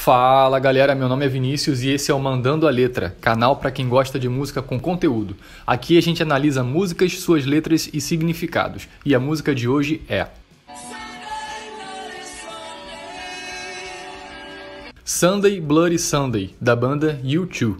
Fala galera, meu nome é Vinícius e esse é o Mandando a Letra, canal para quem gosta de música com conteúdo. Aqui a gente analisa músicas, suas letras e significados. E a música de hoje é. Sunday Bloody Sunday, da banda U2.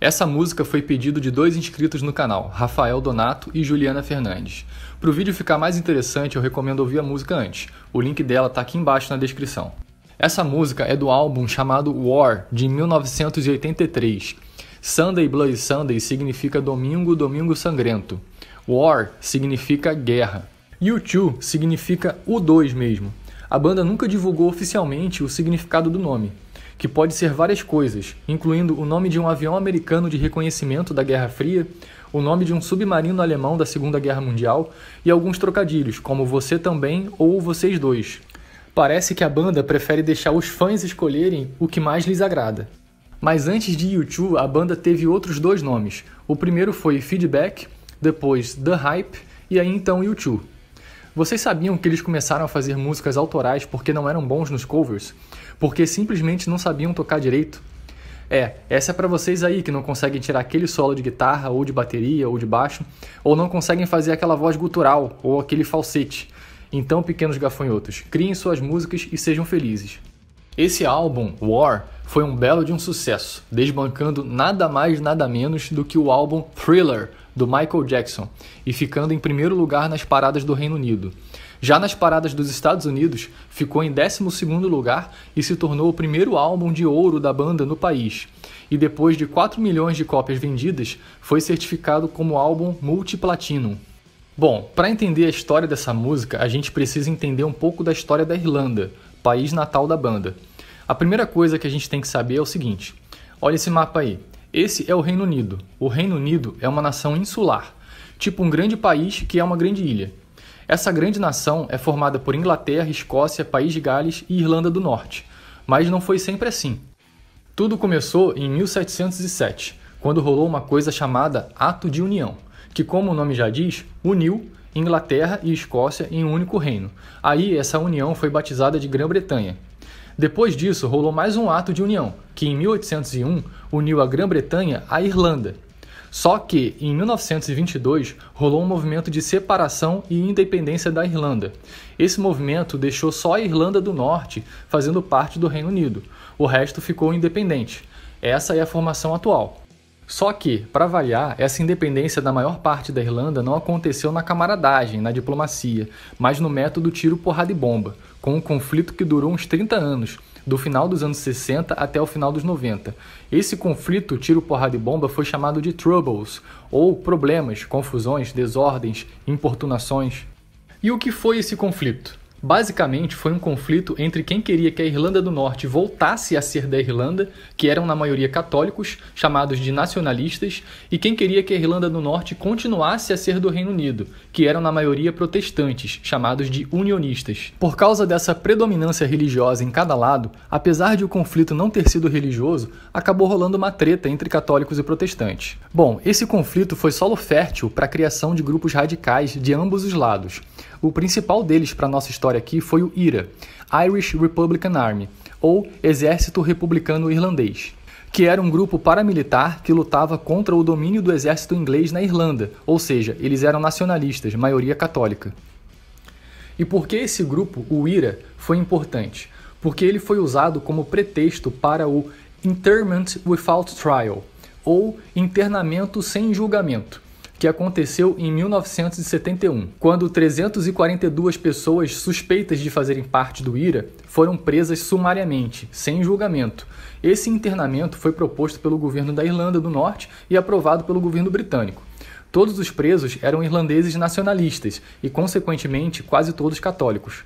Essa música foi pedido de dois inscritos no canal, Rafael Donato e Juliana Fernandes. Para o vídeo ficar mais interessante, eu recomendo ouvir a música antes. O link dela está aqui embaixo na descrição. Essa música é do álbum chamado War, de 1983. Sunday Bloody Sunday significa domingo, domingo sangrento. War significa guerra. U2 significa U2 mesmo. A banda nunca divulgou oficialmente o significado do nome, que pode ser várias coisas, incluindo o nome de um avião americano de reconhecimento da Guerra Fria, o nome de um submarino alemão da Segunda Guerra Mundial e alguns trocadilhos, como você também ou vocês dois. Parece que a banda prefere deixar os fãs escolherem o que mais lhes agrada. Mas antes de U2, a banda teve outros dois nomes. O primeiro foi Feedback, depois The Hype e aí então U2. Vocês sabiam que eles começaram a fazer músicas autorais porque não eram bons nos covers? Porque simplesmente não sabiam tocar direito? É, essa é para vocês aí que não conseguem tirar aquele solo de guitarra ou de bateria ou de baixo, ou não conseguem fazer aquela voz gutural ou aquele falsete. Então, pequenos gafanhotos, criem suas músicas e sejam felizes. Esse álbum, War, foi um belo de um sucesso, desbancando nada mais nada menos do que o álbum Thriller, do Michael Jackson, e ficando em primeiro lugar nas paradas do Reino Unido. Já nas paradas dos Estados Unidos, ficou em 12 lugar e se tornou o primeiro álbum de ouro da banda no país. E depois de 4 milhões de cópias vendidas, foi certificado como álbum multiplatino. Bom, para entender a história dessa música, a gente precisa entender um pouco da história da Irlanda, país natal da banda. A primeira coisa que a gente tem que saber é o seguinte: olha esse mapa aí. Esse é o Reino Unido. O Reino Unido é uma nação insular, tipo um grande país que é uma grande ilha. Essa grande nação é formada por Inglaterra, Escócia, País de Gales e Irlanda do Norte. Mas não foi sempre assim. Tudo começou em 1707, quando rolou uma coisa chamada Ato de União que, como o nome já diz, uniu Inglaterra e Escócia em um único reino. Aí essa união foi batizada de Grã-Bretanha. Depois disso, rolou mais um ato de união, que em 1801 uniu a Grã-Bretanha à Irlanda. Só que, em 1922, rolou um movimento de separação e independência da Irlanda. Esse movimento deixou só a Irlanda do Norte fazendo parte do Reino Unido, o resto ficou independente. Essa é a formação atual. Só que, para variar, essa independência da maior parte da Irlanda não aconteceu na camaradagem, na diplomacia, mas no método tiro, porrada e bomba, com um conflito que durou uns 30 anos, do final dos anos 60 até o final dos 90. Esse conflito tiro, porrada e bomba foi chamado de Troubles, ou problemas, confusões, desordens, importunações. E o que foi esse conflito? Basicamente, foi um conflito entre quem queria que a Irlanda do Norte voltasse a ser da Irlanda, que eram na maioria católicos, chamados de nacionalistas, e quem queria que a Irlanda do Norte continuasse a ser do Reino Unido, que eram na maioria protestantes, chamados de unionistas. Por causa dessa predominância religiosa em cada lado, apesar de o conflito não ter sido religioso, acabou rolando uma treta entre católicos e protestantes. Bom, esse conflito foi solo fértil para a criação de grupos radicais de ambos os lados. O principal deles para nossa história aqui foi o IRA, Irish Republican Army, ou Exército Republicano Irlandês, que era um grupo paramilitar que lutava contra o domínio do exército inglês na Irlanda, ou seja, eles eram nacionalistas, maioria católica. E por que esse grupo, o IRA, foi importante? Porque ele foi usado como pretexto para o Internment Without Trial, ou internamento sem julgamento, que aconteceu em 1971, quando 342 pessoas suspeitas de fazerem parte do IRA foram presas sumariamente, sem julgamento. Esse internamento foi proposto pelo governo da Irlanda do Norte e aprovado pelo governo britânico. Todos os presos eram irlandeses nacionalistas e, consequentemente, quase todos católicos.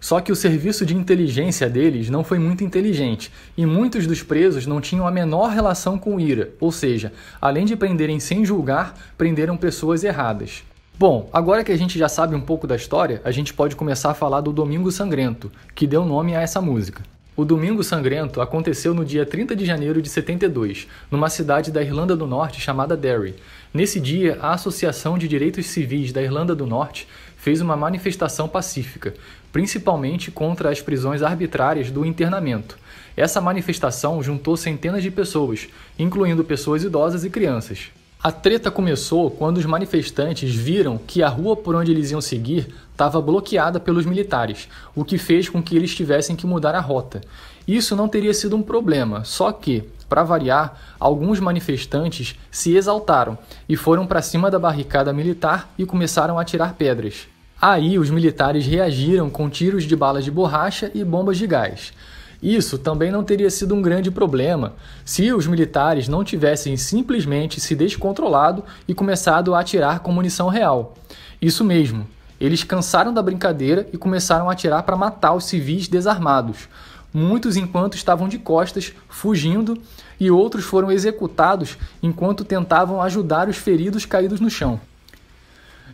Só que o serviço de inteligência deles não foi muito inteligente e muitos dos presos não tinham a menor relação com Ira, ou seja, além de prenderem sem julgar, prenderam pessoas erradas. Bom, agora que a gente já sabe um pouco da história, a gente pode começar a falar do Domingo Sangrento, que deu nome a essa música. O Domingo Sangrento aconteceu no dia 30 de janeiro de 72, numa cidade da Irlanda do Norte chamada Derry. Nesse dia, a Associação de Direitos Civis da Irlanda do Norte fez uma manifestação pacífica, principalmente contra as prisões arbitrárias do internamento. Essa manifestação juntou centenas de pessoas, incluindo pessoas idosas e crianças. A treta começou quando os manifestantes viram que a rua por onde eles iam seguir estava bloqueada pelos militares, o que fez com que eles tivessem que mudar a rota. Isso não teria sido um problema, só que para variar, alguns manifestantes se exaltaram e foram para cima da barricada militar e começaram a atirar pedras. Aí, os militares reagiram com tiros de balas de borracha e bombas de gás. Isso também não teria sido um grande problema se os militares não tivessem simplesmente se descontrolado e começado a atirar com munição real. Isso mesmo, eles cansaram da brincadeira e começaram a atirar para matar os civis desarmados muitos enquanto estavam de costas, fugindo, e outros foram executados enquanto tentavam ajudar os feridos caídos no chão.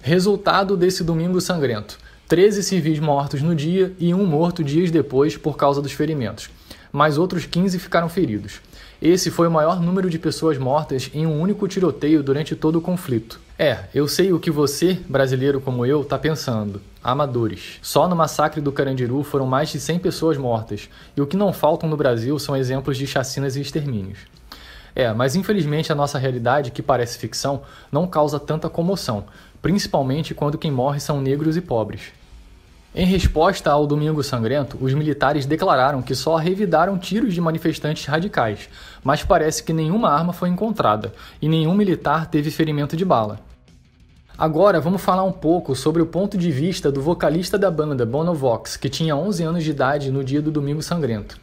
Resultado desse domingo sangrento: 13 civis mortos no dia e um morto dias depois por causa dos ferimentos, mas outros 15 ficaram feridos. Esse foi o maior número de pessoas mortas em um único tiroteio durante todo o conflito. É, eu sei o que você, brasileiro como eu, está pensando. Amadores. Só no massacre do Carandiru foram mais de 100 pessoas mortas, e o que não faltam no Brasil são exemplos de chacinas e extermínios. É, mas infelizmente a nossa realidade, que parece ficção, não causa tanta comoção, principalmente quando quem morre são negros e pobres. Em resposta ao Domingo Sangrento, os militares declararam que só revidaram tiros de manifestantes radicais, mas parece que nenhuma arma foi encontrada e nenhum militar teve ferimento de bala. Agora vamos falar um pouco sobre o ponto de vista do vocalista da banda Bonovox, que tinha 11 anos de idade no dia do Domingo Sangrento.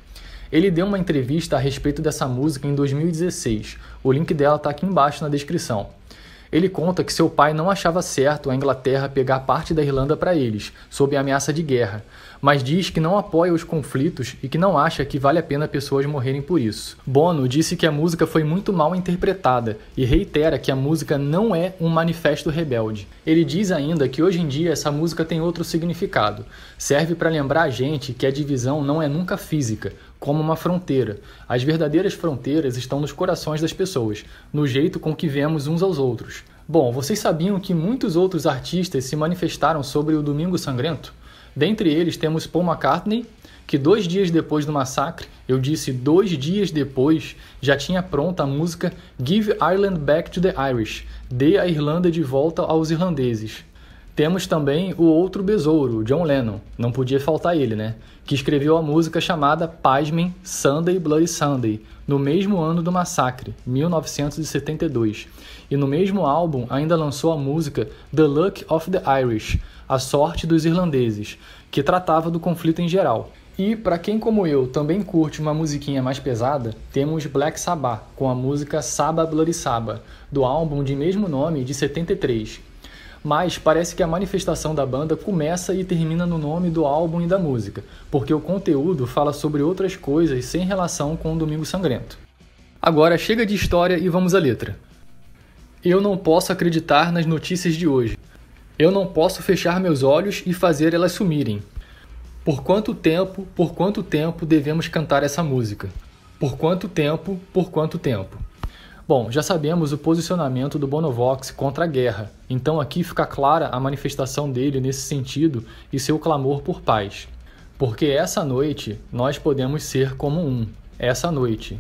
Ele deu uma entrevista a respeito dessa música em 2016. O link dela está aqui embaixo na descrição. Ele conta que seu pai não achava certo a Inglaterra pegar parte da Irlanda para eles, sob ameaça de guerra, mas diz que não apoia os conflitos e que não acha que vale a pena pessoas morrerem por isso. Bono disse que a música foi muito mal interpretada e reitera que a música não é um manifesto rebelde. Ele diz ainda que hoje em dia essa música tem outro significado. Serve para lembrar a gente que a divisão não é nunca física, como uma fronteira. As verdadeiras fronteiras estão nos corações das pessoas, no jeito com que vemos uns aos outros. Bom, vocês sabiam que muitos outros artistas se manifestaram sobre o Domingo Sangrento? Dentre eles temos Paul McCartney, que dois dias depois do massacre, eu disse dois dias depois, já tinha pronta a música Give Ireland Back to the Irish, Dê a Irlanda de volta aos irlandeses. Temos também o outro besouro, John Lennon, não podia faltar ele, né? Que escreveu a música chamada Pasmem Sunday Bloody Sunday, no mesmo ano do massacre, 1972. E no mesmo álbum ainda lançou a música The Luck of the Irish, A Sorte dos Irlandeses, que tratava do conflito em geral. E para quem como eu também curte uma musiquinha mais pesada, temos Black Sabbath com a música Saba Bloody Saba, do álbum de mesmo nome de 73 mas parece que a manifestação da banda começa e termina no nome do álbum e da música, porque o conteúdo fala sobre outras coisas sem relação com o Domingo Sangrento. Agora chega de história e vamos à letra. Eu não posso acreditar nas notícias de hoje. Eu não posso fechar meus olhos e fazer elas sumirem. Por quanto tempo, por quanto tempo devemos cantar essa música? Por quanto tempo, por quanto tempo? Bom, já sabemos o posicionamento do Bonovox contra a guerra, então aqui fica clara a manifestação dele nesse sentido e seu clamor por paz. Porque essa noite nós podemos ser como um, essa noite.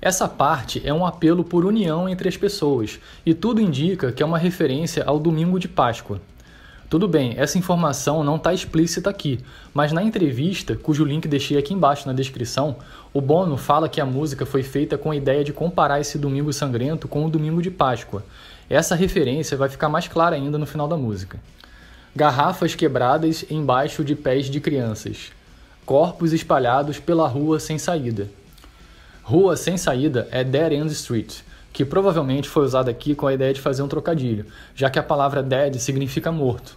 Essa parte é um apelo por união entre as pessoas, e tudo indica que é uma referência ao domingo de Páscoa. Tudo bem, essa informação não está explícita aqui, mas na entrevista, cujo link deixei aqui embaixo na descrição, o Bono fala que a música foi feita com a ideia de comparar esse domingo sangrento com o domingo de Páscoa. Essa referência vai ficar mais clara ainda no final da música. Garrafas quebradas embaixo de pés de crianças. Corpos espalhados pela rua sem saída. Rua sem saída é Dead End Street, que provavelmente foi usado aqui com a ideia de fazer um trocadilho, já que a palavra dead significa morto.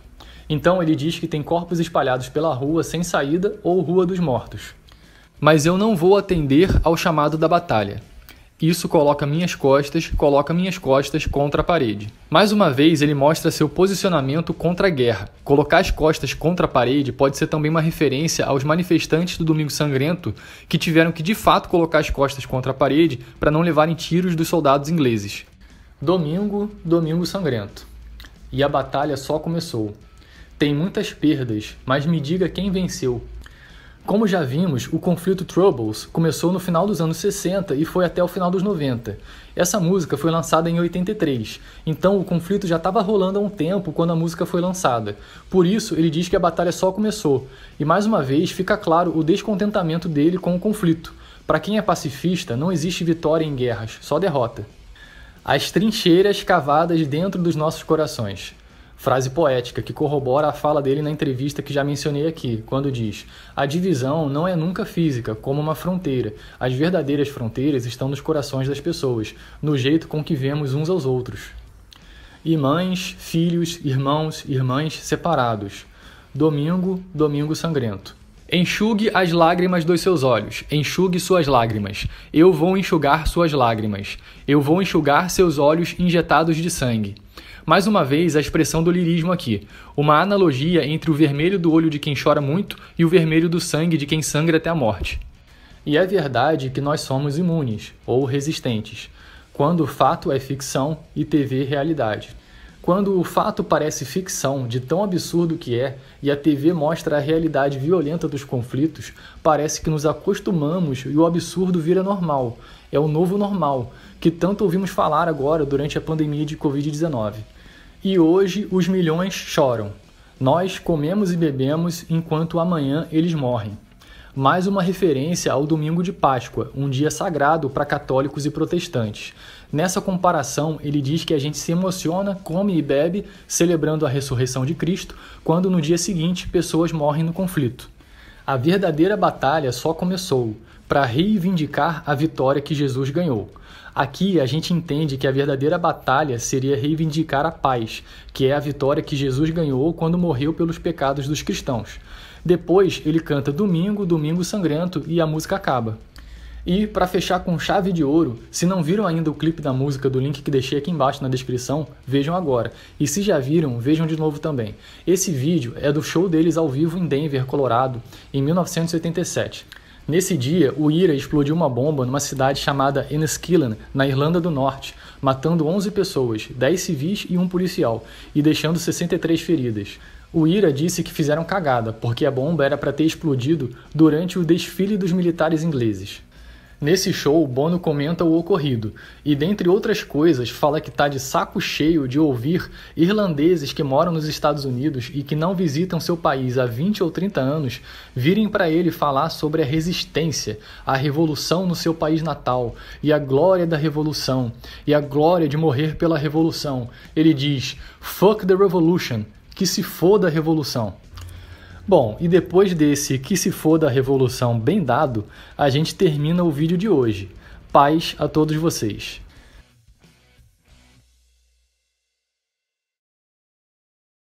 Então ele diz que tem corpos espalhados pela rua sem saída ou Rua dos Mortos. Mas eu não vou atender ao chamado da batalha. Isso coloca minhas costas, coloca minhas costas contra a parede. Mais uma vez, ele mostra seu posicionamento contra a guerra. Colocar as costas contra a parede pode ser também uma referência aos manifestantes do Domingo Sangrento que tiveram que de fato colocar as costas contra a parede para não levarem tiros dos soldados ingleses. Domingo, Domingo Sangrento. E a batalha só começou. Tem muitas perdas, mas me diga quem venceu, como já vimos, o conflito Troubles começou no final dos anos 60 e foi até o final dos 90. Essa música foi lançada em 83, então o conflito já estava rolando há um tempo quando a música foi lançada. Por isso, ele diz que a batalha só começou, e mais uma vez fica claro o descontentamento dele com o conflito. Para quem é pacifista, não existe vitória em guerras, só derrota. As trincheiras cavadas dentro dos nossos corações. Frase poética que corrobora a fala dele na entrevista que já mencionei aqui, quando diz: A divisão não é nunca física, como uma fronteira. As verdadeiras fronteiras estão nos corações das pessoas, no jeito com que vemos uns aos outros. E mães, filhos, irmãos, irmãs separados. Domingo, domingo sangrento. Enxugue as lágrimas dos seus olhos, enxugue suas lágrimas. Eu vou enxugar suas lágrimas. Eu vou enxugar seus olhos injetados de sangue. Mais uma vez, a expressão do lirismo aqui. Uma analogia entre o vermelho do olho de quem chora muito e o vermelho do sangue de quem sangra até a morte. E é verdade que nós somos imunes ou resistentes, quando o fato é ficção e TV realidade. Quando o fato parece ficção, de tão absurdo que é, e a TV mostra a realidade violenta dos conflitos, parece que nos acostumamos e o absurdo vira normal. É o novo normal, que tanto ouvimos falar agora durante a pandemia de Covid-19. E hoje os milhões choram. Nós comemos e bebemos enquanto amanhã eles morrem mais uma referência ao domingo de Páscoa, um dia sagrado para católicos e protestantes. Nessa comparação, ele diz que a gente se emociona, come e bebe, celebrando a ressurreição de Cristo, quando no dia seguinte pessoas morrem no conflito. A verdadeira batalha só começou para reivindicar a vitória que Jesus ganhou. Aqui a gente entende que a verdadeira batalha seria reivindicar a paz, que é a vitória que Jesus ganhou quando morreu pelos pecados dos cristãos. Depois ele canta Domingo, Domingo Sangrento e a música acaba. E para fechar com chave de ouro, se não viram ainda o clipe da música do link que deixei aqui embaixo na descrição, vejam agora. E se já viram, vejam de novo também. Esse vídeo é do show deles ao vivo em Denver, Colorado, em 1987. Nesse dia, o IRA explodiu uma bomba numa cidade chamada Enniskillen, na Irlanda do Norte, matando 11 pessoas, 10 civis e um policial, e deixando 63 feridas. O IRA disse que fizeram cagada, porque a bomba era para ter explodido durante o desfile dos militares ingleses. Nesse show, Bono comenta o ocorrido e, dentre outras coisas, fala que está de saco cheio de ouvir irlandeses que moram nos Estados Unidos e que não visitam seu país há 20 ou 30 anos virem para ele falar sobre a resistência, a revolução no seu país natal e a glória da revolução e a glória de morrer pela revolução. Ele diz: Fuck the revolution, que se foda a revolução. Bom, e depois desse que se for da revolução bem dado, a gente termina o vídeo de hoje. Paz a todos vocês.